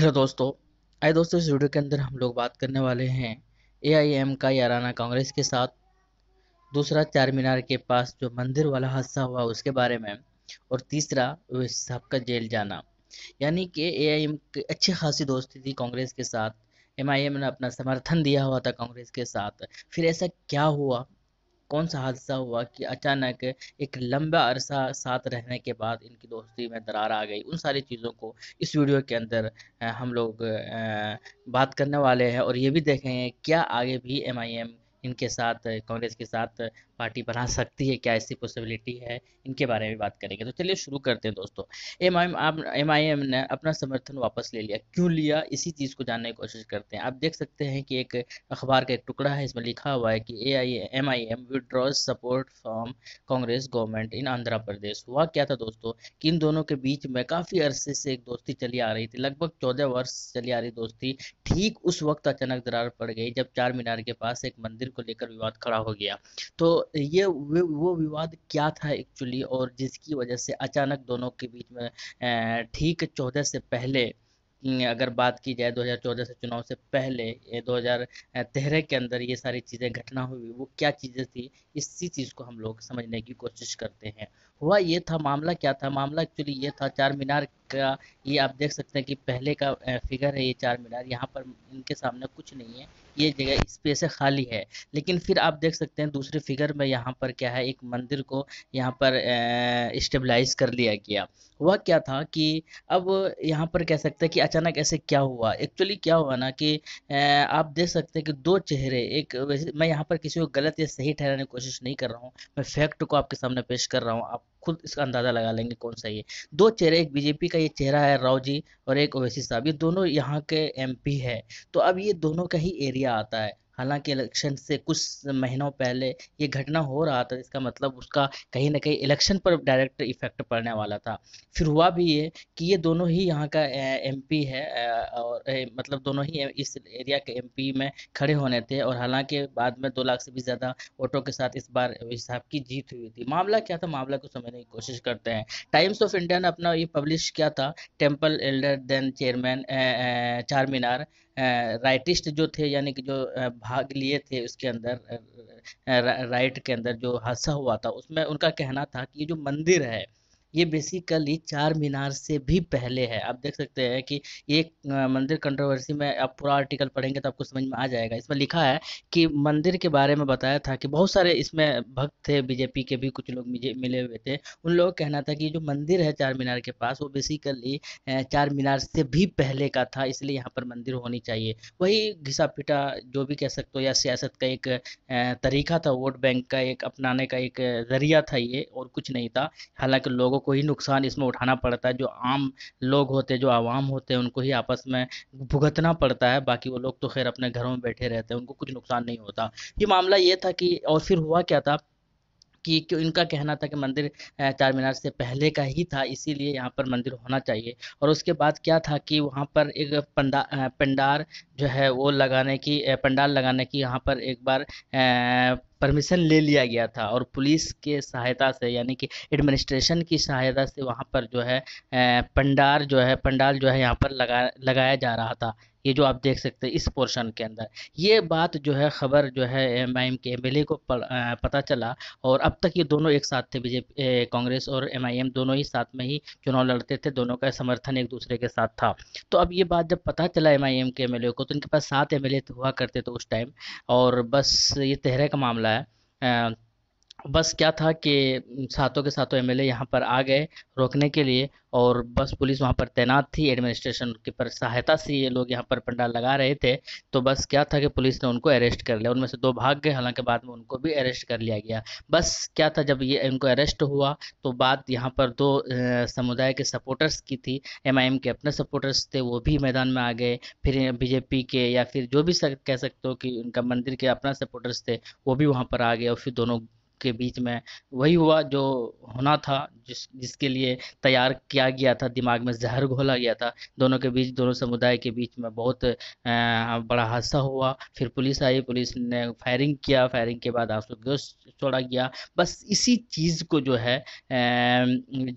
hello अच्छा दोस्तों आए दोस्तों इस वीडियो के अंदर हम लोग बात करने वाले हैं एआईएम का याराना कांग्रेस के साथ दूसरा चार मीनार के पास जो मंदिर वाला हादसा हुआ उसके बारे में और तीसरा वैस साहब का जेल जाना यानी कि एआईएम की अच्छी खासी दोस्ती थी कांग्रेस के साथ एमआईएम ने अपना समर्थन दिया हुआ था कांग्रेस के साथ फिर ऐसा क्या हुआ कौन सा हादसा हुआ कि अचानक एक लंबा अरसा साथ रहने के बाद इनकी दोस्ती में दरार आ गई उन सारी चीज़ों को इस वीडियो के अंदर हम लोग बात करने वाले हैं और ये भी देखेंगे क्या आगे भी एम इनके साथ कांग्रेस के साथ पार्टी बना सकती है क्या ऐसी पॉसिबिलिटी है इनके बारे में बात करेंगे तो चलिए शुरू करते हैं दोस्तों M I M I M ने अपना समर्थन वापस ले लिया क्यों लिया इसी चीज़ को जानने की कोशिश करते हैं आप देख सकते हैं कि एक अखबार का एक टुकड़ा है इसमें लिखा हुआ है कि A I M I M withdraws support from Congress government in Andhra Pradesh हुआ क्या था दोस्तों कि इन दोनों के बीच में काफ़ी अरसे से एक दोस्ती चली आ रही थी लगभग चौदह वर्ष चली आ रही दोस्ती ठीक उस वक्त अचानक दरार पड़ गई जब चार मीनार के पास एक मंदिर को लेकर विवाद खड़ा हो गया तो ये वो विवाद क्या था एक्चुअली और जिसकी वजह से अचानक दोनों के बीच में ठीक चौदह से पहले अगर बात की जाए 2014 से चुनाव से पहले दो हजार के अंदर ये सारी चीज़ें घटना हुई वो क्या चीज़ें थी इसी चीज़ को हम लोग समझने की कोशिश करते हैं हुआ ये था मामला क्या था मामला एक्चुअली ये था चार मीनार का ये आप देख सकते हैं कि पहले का फिगर है ये चार मीनार यहाँ पर इनके सामने कुछ नहीं है ये जगह स्पेस खाली है लेकिन फिर आप देख सकते हैं दूसरे फिगर में यहाँ पर क्या है एक मंदिर को यहाँ पर स्टेबलाइज कर लिया गया हुआ क्या था कि अब यहाँ पर कह सकते हैं कि अचानक ऐसे क्या हुआ एक्चुअली क्या हुआ ना कि आप देख सकते हैं कि दो चेहरे एक मैं यहाँ पर किसी को गलत या सही ठहराने की कोशिश नहीं कर रहा हूँ मैं फैक्ट को आपके सामने पेश कर रहा हूँ आप खुद इसका अंदाज़ा लगा लेंगे कौन सा ये दो चेहरे एक बीजेपी का ये चेहरा है राव जी और एक ओवैसी साहब ये दोनों यहाँ के एमपी है तो अब ये दोनों का ही एरिया आता है हालांकि इलेक्शन से कुछ महीनों पहले ये घटना हो रहा था इसका मतलब उसका कहीं ना कहीं इलेक्शन पर डायरेक्ट इफेक्ट पड़ने वाला था फिर हुआ भी ये कि ये दोनों ही यहाँ का एम है और मतलब दोनों ही इस एरिया के एम में खड़े होने थे और हालांकि बाद में दो लाख से भी ज़्यादा वोटों के साथ इस बार हिसाब की जीत हुई थी मामला क्या था मामला को समझने की कोशिश करते हैं टाइम्स ऑफ इंडिया ने अपना ये पब्लिश किया था टेम्पल एल्डर देन चेयरमैन चार मीनार राइटिस्ट जो थे यानी कि जो भाग लिए थे उसके अंदर राइट के अंदर जो हादसा हुआ था उसमें उनका कहना था कि ये जो मंदिर है ये बेसिकली चार मीनार से भी पहले है आप देख सकते हैं कि ये मंदिर कंट्रोवर्सी में आप पूरा आर्टिकल पढ़ेंगे तो आपको समझ में आ जाएगा इसमें लिखा है कि मंदिर के बारे में बताया था कि बहुत सारे इसमें भक्त थे बीजेपी के भी कुछ लोग मिले हुए थे उन लोगों का कहना था कि जो मंदिर है चार मीनार के पास वो बेसिकली चार मीनार से भी पहले का था इसलिए यहाँ पर मंदिर होनी चाहिए वही घिसा पिटा जो भी कह सकते हो या सियासत का एक तरीका था वोट बैंक का एक अपनाने का एक जरिया था ये और कुछ नहीं था हालांकि लोगों लोगों को ही नुकसान इसमें उठाना पड़ता है जो आम लोग होते हैं जो आवाम होते हैं उनको ही आपस में भुगतना पड़ता है बाकी वो लोग तो खैर अपने घरों में बैठे रहते हैं उनको कुछ नुकसान नहीं होता ये मामला ये था कि और फिर हुआ क्या था कि, क्यों इनका कहना था कि मंदिर चार मीनार से पहले का ही था इसीलिए यहाँ पर मंदिर होना चाहिए और उसके बाद क्या था कि वहाँ पर एक पंडा पंडार जो है वो लगाने की पंडाल लगाने की यहाँ पर एक बार परमिशन ले लिया गया था और पुलिस के सहायता से यानी कि एडमिनिस्ट्रेशन की सहायता से वहाँ पर जो है पंडार जो है पंडाल जो है यहाँ पर लगा लगाया जा रहा था ये जो आप देख सकते हैं इस पोर्शन के अंदर ये बात जो है खबर जो है एम आई एम के एम एल ए को पता चला और अब तक ये दोनों एक साथ थे बीजेपी कांग्रेस और एम आई एम दोनों ही साथ में ही चुनाव लड़ते थे दोनों का समर्थन एक दूसरे के साथ था तो अब ये बात जब पता चला एम आई एम के एम एल ए को तो इनके पास सात एम एल ए हुआ करते थे उस टाइम और बस ये तहरे का मामला है बस क्या था कि सातों के सातों एमएलए यहाँ पर आ गए रोकने के लिए और बस पुलिस वहाँ पर तैनात थी एडमिनिस्ट्रेशन की पर सहायता से ये लोग यहाँ पर पंडाल लगा रहे थे तो बस क्या था कि पुलिस ने उनको अरेस्ट कर लिया उनमें से दो भाग गए हालांकि बाद में उनको भी अरेस्ट कर लिया गया बस क्या था जब ये इनको अरेस्ट हुआ तो बात यहाँ पर दो समुदाय के सपोर्टर्स की थी एम के अपने सपोर्टर्स थे वो भी मैदान में आ गए फिर बीजेपी के या फिर जो भी कह सकते हो कि उनका मंदिर के अपना सपोर्टर्स थे वो भी वहाँ पर आ गए और फिर दोनों के बीच में वही हुआ जो होना था जिस जिसके लिए तैयार किया गया था दिमाग में जहर घोला गया था दोनों के बीच दोनों समुदाय के बीच में बहुत बड़ा हादसा हुआ फिर पुलिस आई पुलिस ने फायरिंग किया फायरिंग के बाद आंसूगोश छोड़ा गया बस इसी चीज़ को जो है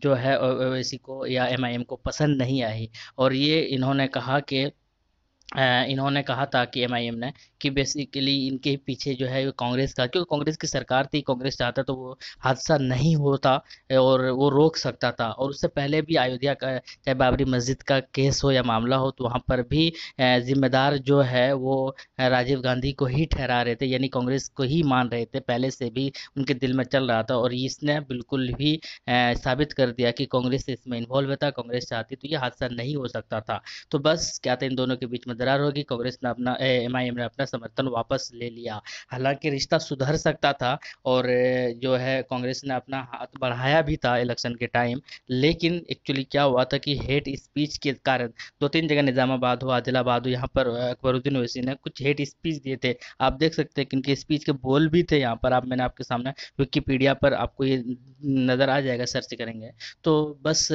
जो है ओवैसी को या एम को पसंद नहीं आई और ये इन्होंने कहा कि इन्होंने कहा था कि एम ने कि बेसिकली इनके पीछे जो है कांग्रेस का क्योंकि कांग्रेस की सरकार थी कांग्रेस चाहता तो वो हादसा नहीं होता और वो रोक सकता था और उससे पहले भी अयोध्या का चाहे बाबरी मस्जिद का केस हो या मामला हो तो वहाँ पर भी जिम्मेदार जो है वो राजीव गांधी को ही ठहरा रहे थे यानी कांग्रेस को ही मान रहे थे पहले से भी उनके दिल में चल रहा था और इसने बिल्कुल भी साबित कर दिया कि कांग्रेस इसमें इन्वॉल्व था कांग्रेस चाहती तो ये हादसा नहीं हो सकता था तो बस क्या था तो इन दोनों के बीच में दरार होगी कांग्रेस ने अपना एम ने अपना समर्थन वापस ले लिया हालांकि रिश्ता सुधर सकता था और जो है कांग्रेस ने अपना हाथ बढ़ाया भी था इलेक्शन के टाइम लेकिन एक्चुअली क्या हुआ था कि हेट स्पीच के कारण दो तीन जगह निज़ामाबाद हो आदिलाबाद हो यहाँ पर अकबरुद्दीन ओवैसी ने कुछ हेट स्पीच दिए थे आप देख सकते हैं कि इनके स्पीच के बोल भी थे यहाँ पर आप मैंने आपके सामने विकीपीडिया पर आपको ये नज़र आ जाएगा सर्च करेंगे तो बस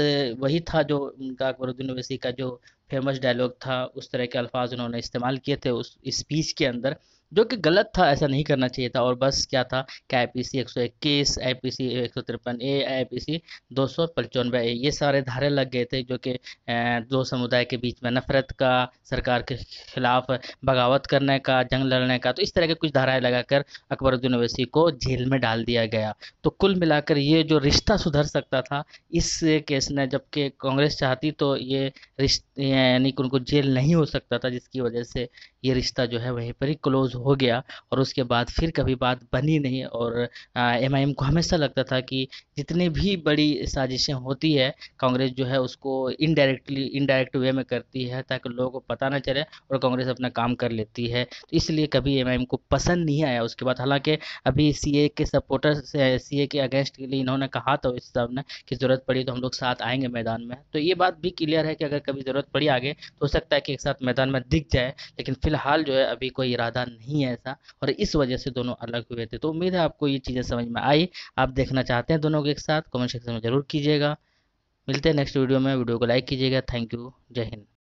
वही था जो उनका अकबरुद्दीन ओवैसी का जो फेमस डायलॉग था उस तरह के अल्फाज उन्होंने इस्तेमाल किए थे उस स्पीच के अंदर जो कि गलत था ऐसा नहीं करना चाहिए था और बस क्या था कि आई पी सी एक सौ इक्कीस आई पी सी एक सौ तिरपन ए आई पी सी दो सौ पचानवे ए ये सारे धारे लग गए थे जो कि दो समुदाय के बीच में नफरत का सरकार के खिलाफ बगावत करने का जंग लड़ने का तो इस तरह के कुछ धाराएं लगाकर अकबरुद्दीन अवैसी को जेल में डाल दिया गया तो कुल मिलाकर ये जो रिश्ता सुधर सकता था इस केस ने जबकि कांग्रेस चाहती तो ये रिश्ते यानी कि उनको जेल नहीं हो सकता था जिसकी वजह से ये रिश्ता जो है वहीं पर ही क्लोज हो गया और उसके बाद फिर कभी बात बनी नहीं और एम आई एम को हमेशा लगता था कि जितने भी बड़ी साजिशें होती है कांग्रेस जो है उसको इनडायरेक्टली इनडायरेक्ट वे में करती है ताकि लोगों को पता ना चले और कांग्रेस अपना काम कर लेती है तो इसलिए कभी एम आई एम को पसंद नहीं आया उसके बाद हालांकि अभी सी ए के सपोर्टर सी ए के अगेंस्ट के लिए इन्होंने कहा था इस सब ने कि ज़रूरत पड़ी तो हम लोग साथ आएंगे मैदान में तो ये बात भी क्लियर है कि अगर कभी ज़रूरत पड़ी आगे तो हो सकता है कि एक साथ मैदान में दिख जाए लेकिन फिलहाल जो है अभी कोई इरादा नहीं है ऐसा और इस वजह से दोनों अलग हुए थे तो उम्मीद है आपको ये चीज़ें समझ में आई आप देखना चाहते हैं दोनों के एक साथ कमेंट सेक्शन में ज़रूर कीजिएगा मिलते हैं नेक्स्ट वीडियो में वीडियो को लाइक कीजिएगा थैंक यू जय हिंद